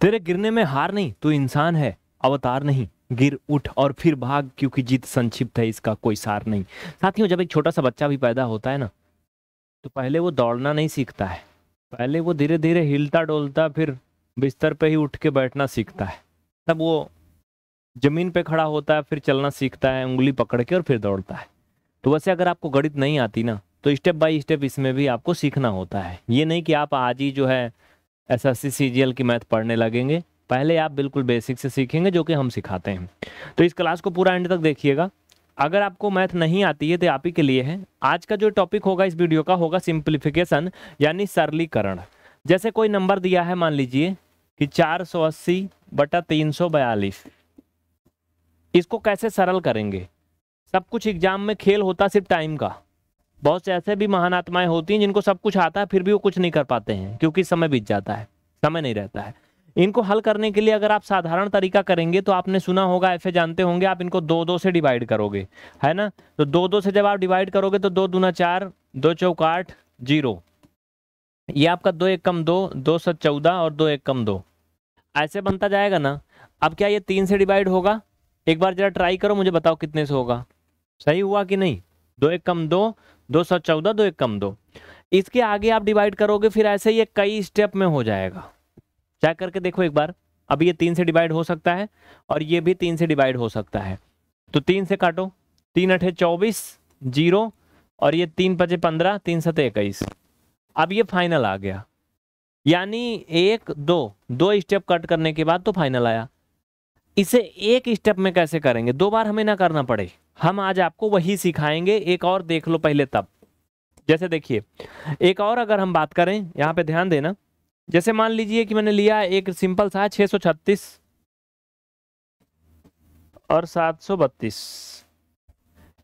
तेरे गिरने में हार नहीं तू इंसान है अवतार नहीं गिर उठ और फिर भाग क्योंकि जीत संक्षिप्त है इसका कोई सार नहीं साथियों जब एक छोटा सा बच्चा भी पैदा होता है ना तो पहले वो दौड़ना नहीं सीखता है पहले वो धीरे धीरे हिलता डोलता फिर बिस्तर पे ही उठ के बैठना सीखता है तब वो ज़मीन पे खड़ा होता है फिर चलना सीखता है उंगली पकड़ के और फिर दौड़ता है तो वैसे अगर आपको गणित नहीं आती ना तो स्टेप बाय स्टेप इसमें भी आपको सीखना होता है ये नहीं कि आप आज ही जो है एस एस सी की मैथ पढ़ने लगेंगे पहले आप बिल्कुल बेसिक से सीखेंगे जो कि हम सिखाते हैं तो इस क्लास को पूरा एंड तक देखिएगा अगर आपको मैथ नहीं आती है तो आप ही के लिए है आज का जो टॉपिक होगा इस वीडियो का होगा सिंप्लीफिकेशन यानी सरलीकरण जैसे कोई नंबर दिया है मान लीजिए कि चार सौ अस्सी बटा तीन सौ बयालीस इसको कैसे सरल करेंगे सब कुछ एग्जाम में खेल होता सिर्फ टाइम का बहुत से ऐसे भी महान आत्माएं होती हैं जिनको सब कुछ आता है फिर भी वो कुछ नहीं कर पाते हैं क्योंकि समय बीत जाता है समय नहीं रहता है इनको हल करने के लिए अगर आप साधारण तरीका करेंगे तो आपने सुना होगा ऐसे जानते होंगे आप इनको दो दो से डिवाइड करोगे है ना तो दो दो से जब आप डिवाइड करोगे तो दो दूना चार दो चौक आठ जीरो ये आपका दो एक कम दो दो सौ चौदह और दो एक कम दो ऐसे बनता जाएगा ना अब क्या ये तीन से डिवाइड होगा एक बार जरा ट्राई करो मुझे बताओ कितने से होगा सही हुआ कि नहीं दो एक कम दो दो सौ चौदह दो एक कम दो इसके आगे आप डिवाइड करोगे फिर ऐसे ये कई स्टेप में हो जाएगा चेक करके देखो एक बार अब ये तीन से डिवाइड हो सकता है और ये भी तीन से डिवाइड हो सकता है तो तीन से काटो तीन अठे चौबीस जीरो और ये तीन पचे पंद्रह तीन सत इक्कीस अब ये फाइनल आ गया यानी एक दो दो स्टेप कट करने के बाद तो फाइनल आया इसे एक स्टेप में कैसे करेंगे दो बार हमें ना करना पड़े हम आज आपको वही सिखाएंगे एक और देख लो पहले तब जैसे देखिए एक और अगर हम बात करें यहाँ पे ध्यान देना जैसे मान लीजिए कि मैंने लिया एक सिंपल सा छः सौ छत्तीस और सात सौ बत्तीस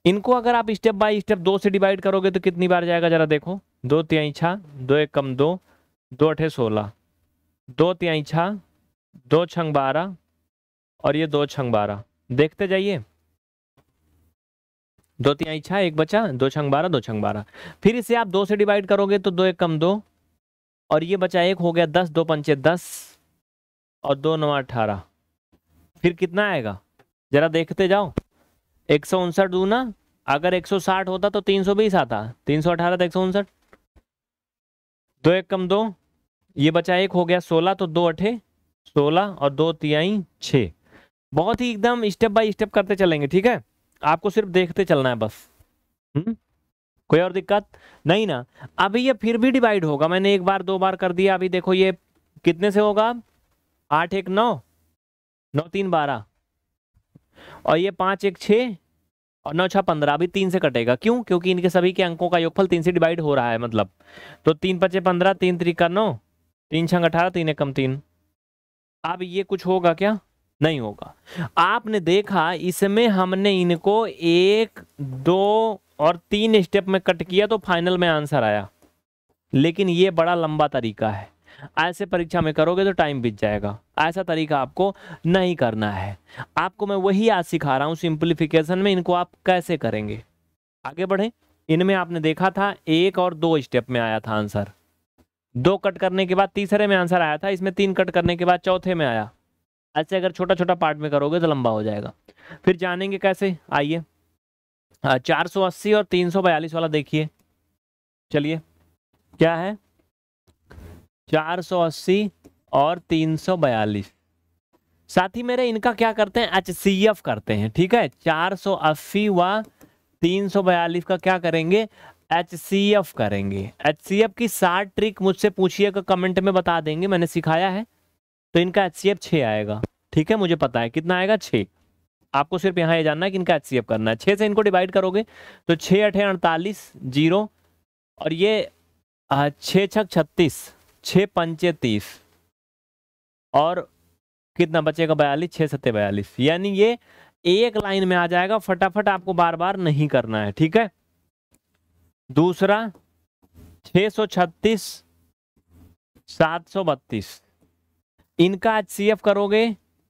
इनको अगर आप स्टेप बाय स्टेप दो से डिवाइड करोगे तो कितनी बार जाएगा जरा देखो दो तिहाई छा दो एक कम दो दो अठे सोलह दो तिहाई छा दो छंग बारह और ये दो छंग बारह देखते जाइए दो तिहाई छः एक बचा दो छंग बारह दो छंग बारह फिर इसे आप दो से डिवाइड करोगे तो दो एक कम दो और ये बचा एक हो गया दस दो पंचे दस और दो नौ अठारह फिर कितना आएगा ज़रा देखते जाओ एक सौ उनसठ दू ना अगर एक सौ साठ होता तो तीन सौ बीस आता तीन सौ अठारह तो एक सौ उनसठ दो एक कम दो ये बचा एक हो गया सोलह तो दो अठे सोलह और दो तिहाई छह बहुत ही एकदम स्टेप बाय स्टेप करते चलेंगे ठीक है आपको सिर्फ देखते चलना है बस हुँ? हम्म। कोई और दिक्कत नहीं ना अभी ये फिर भी डिवाइड होगा मैंने एक बार दो बार कर दिया अभी देखो ये कितने से होगा आठ एक नौ नौ तीन बारह और ये पांच एक छ और नौ छः पंद्रह अभी तीन से कटेगा क्यों क्योंकि इनके सभी के अंकों का योगफल तीन से डिवाइड हो रहा है मतलब तो तीन पचे पंद्रह तीन त्रिका नौ तीन छंग अठारह तीन एक कम तीन अब ये कुछ होगा क्या नहीं होगा आपने देखा इसमें हमने इनको एक दो और तीन स्टेप में कट किया तो फाइनल में आंसर आया लेकिन ये बड़ा लंबा तरीका है ऐसे परीक्षा में करोगे तो टाइम बीत जाएगा ऐसा तरीका आपको नहीं करना है आपको मैं वही आज सिखा रहा हूँ सिंप्लीफिकेशन में इनको आप कैसे करेंगे आगे बढ़ें इनमें आपने देखा था एक और दो स्टेप में आया था आंसर दो कट करने के बाद तीसरे में आंसर आया था इसमें तीन कट करने के बाद चौथे में आया ऐसे अगर छोटा छोटा पार्ट में करोगे तो लंबा हो जाएगा फिर जानेंगे कैसे आइए चार सौ अस्सी और तीन सौ बयालीस वाला देखिए चलिए क्या है चार सौ अस्सी और तीन सौ बयालीस साथ ही मेरे इनका क्या करते हैं एच सी एफ करते हैं ठीक है चार सौ अस्सी व तीन सौ बयालीस का क्या करेंगे एच सी एफ करेंगे एच सी एफ की साठ ट्रिक मुझसे पूछिएगा कमेंट में बता देंगे मैंने सिखाया है तो इनका एच सी एफ छः आएगा ठीक है मुझे पता है कितना आएगा छः आपको सिर्फ यहाँ ये यह जानना है कि इनका एच सी एफ करना है छः से इनको डिवाइड करोगे तो छः अठे अड़तालीस जीरो और ये छः छक छत्तीस छः पंचे तीस और कितना बचेगा बयालीस छः सत्ते बयालीस यानी ये एक लाइन में आ जाएगा फटाफट आपको बार बार नहीं करना है ठीक है दूसरा सौ छत्तीस सात सौ बत्तीस इनका एच सी एफ करोगे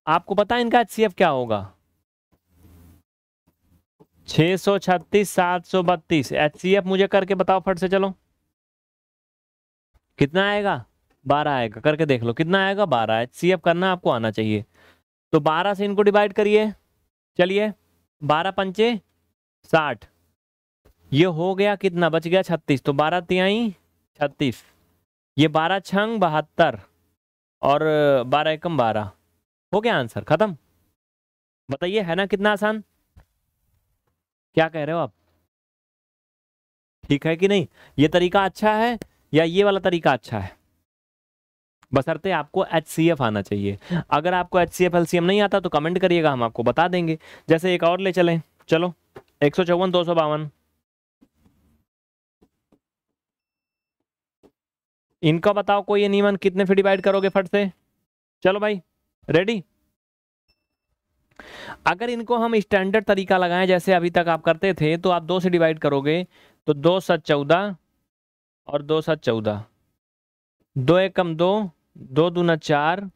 आपको पता है इनका एच सी एफ क्या होगा छह सौ छत्तीस सात सौ बत्तीस एच सी एफ मुझे करके बताओ फट से चलो कितना आएगा बारह आएगा करके देख लो कितना आएगा बारह एच सी एफ करना आपको आना चाहिए तो बारह से इनको डिवाइड करिए चलिए बारह पंचे साठ ये हो गया कितना बच गया छत्तीस तो बारह तिहाई छत्तीस ये बारह छंग बहत्तर और बारह एकम बारह हो गया आंसर ख़त्म बताइए है ना कितना आसान क्या कह रहे हो आप ठीक है कि नहीं ये तरीका अच्छा है या ये वाला तरीका अच्छा है बसरते आपको एच सी एफ आना चाहिए अगर आपको H C F L C M नहीं आता तो कमेंट करिएगा हम आपको बता देंगे जैसे एक और ले चलें चलो एक सौ चौवन दो सौ बावन इनका बताओ कोई नियमन कितने फिर डिवाइड करोगे फट से चलो भाई रेडी अगर इनको हम स्टैंडर्ड तरीका लगाएं जैसे अभी तक आप करते थे तो आप दो से डिवाइड करोगे तो दो सत चौदह और दो सत चौदह दो एक कम दो दो दूना चार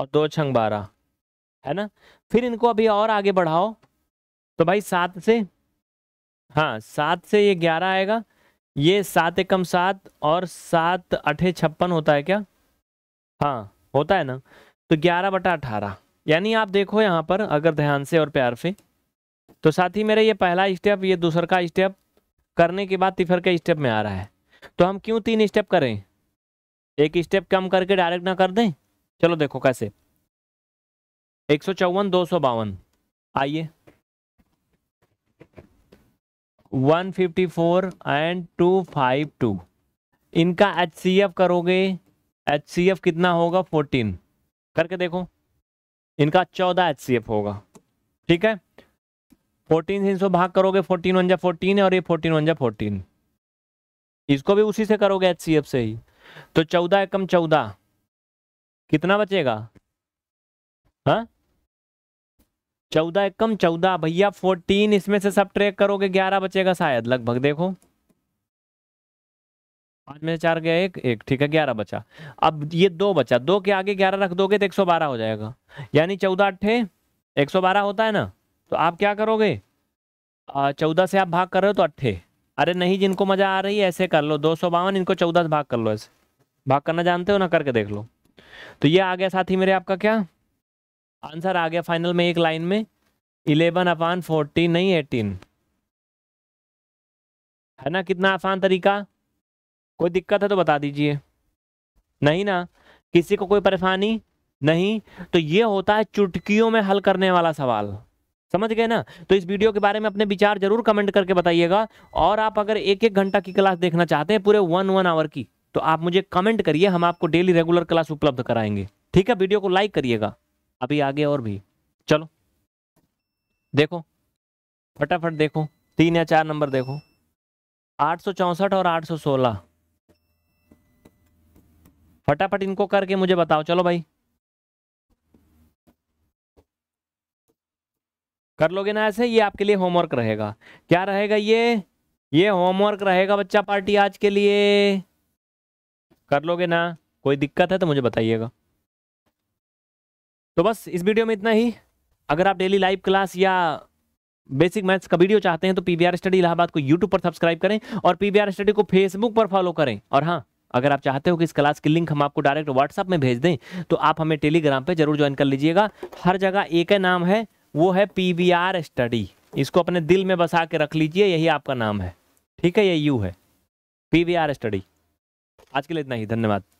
और दो छंग बारह है ना फिर इनको अभी और आगे बढ़ाओ तो भाई सात से हाँ सात से ये ग्यारह आएगा ये सात एकम सात और सात अठे छप्पन होता है क्या हाँ होता है ना तो ग्यारह बटा अठारह यानी आप देखो यहाँ पर अगर ध्यान से और प्यार से तो साथ ही मेरा ये पहला स्टेप ये दूसर का स्टेप करने के बाद तिफर के स्टेप में आ रहा है तो हम क्यों तीन स्टेप करें एक स्टेप कम करके डायरेक्ट ना कर दें चलो देखो कैसे एक सौ चौवन दो सौ बावन आइए 154 एंड 252 इनका एच करोगे एच कितना होगा 14 करके देखो इनका 14 एच होगा ठीक है 14 से इनसे भाग करोगे 14 वन जा फोर्टीन है और ये 14 वन जा फोर्टीन इसको भी उसी से करोगे एच से ही तो चौदह एकम चौदह कितना बचेगा हाँ चौदह कम चौदह भैया फोर्टीन इसमें से सब ट्रेक करोगे ग्यारह बचेगा शायद लगभग देखो पाँच में से चार गया एक एक ठीक है ग्यारह बचा अब ये दो बचा दो के आगे ग्यारह रख दोगे तो एक सौ बारह हो जाएगा यानी चौदह अट्ठे एक सौ बारह होता है ना तो आप क्या करोगे चौदह से आप भाग कर रहे हो तो अट्ठे अरे नहीं जिनको मज़ा आ रही है ऐसे कर लो दो सौ बावन इनको चौदह से भाग कर लो ऐसे भाग करना जानते हो ना करके देख लो तो ये आ गया साथी मेरे आपका क्या आंसर आ गया फाइनल में एक लाइन में इलेवन अपान फोर्टीन नहीं एटीन है ना कितना आसान तरीका कोई दिक्कत है तो बता दीजिए नहीं ना किसी को कोई परेशानी नहीं तो ये होता है चुटकियों में हल करने वाला सवाल समझ गए ना तो इस वीडियो के बारे में अपने विचार जरूर कमेंट करके बताइएगा और आप अगर एक एक घंटा की क्लास देखना चाहते हैं पूरे वन वन आवर की तो आप मुझे कमेंट करिए हम आपको डेली रेगुलर क्लास उपलब्ध कराएंगे ठीक है वीडियो को लाइक करिएगा अभी आगे और भी चलो देखो फटाफट देखो तीन या चार नंबर देखो आठ और आठ फटाफट इनको करके मुझे बताओ चलो भाई कर लोगे ना ऐसे ये आपके लिए होमवर्क रहेगा क्या रहेगा ये ये होमवर्क रहेगा बच्चा पार्टी आज के लिए कर लोगे ना कोई दिक्कत है तो मुझे बताइएगा तो बस इस वीडियो में इतना ही अगर आप डेली लाइव क्लास या बेसिक मैथ्स का वीडियो चाहते हैं तो पीवीआर स्टडी इलाहाबाद को यूट्यूब पर सब्सक्राइब करें और पीवीआर स्टडी को फेसबुक पर फॉलो करें और हाँ अगर आप चाहते हो कि इस क्लास की लिंक हम आपको डायरेक्ट व्हाट्सअप में भेज दें तो आप हमें टेलीग्राम पर जरूर ज्वाइन कर लीजिएगा हर जगह एक है नाम है वो है पी स्टडी इसको अपने दिल में बसा के रख लीजिए यही आपका नाम है ठीक है ये यू है पी स्टडी आज के लिए इतना ही धन्यवाद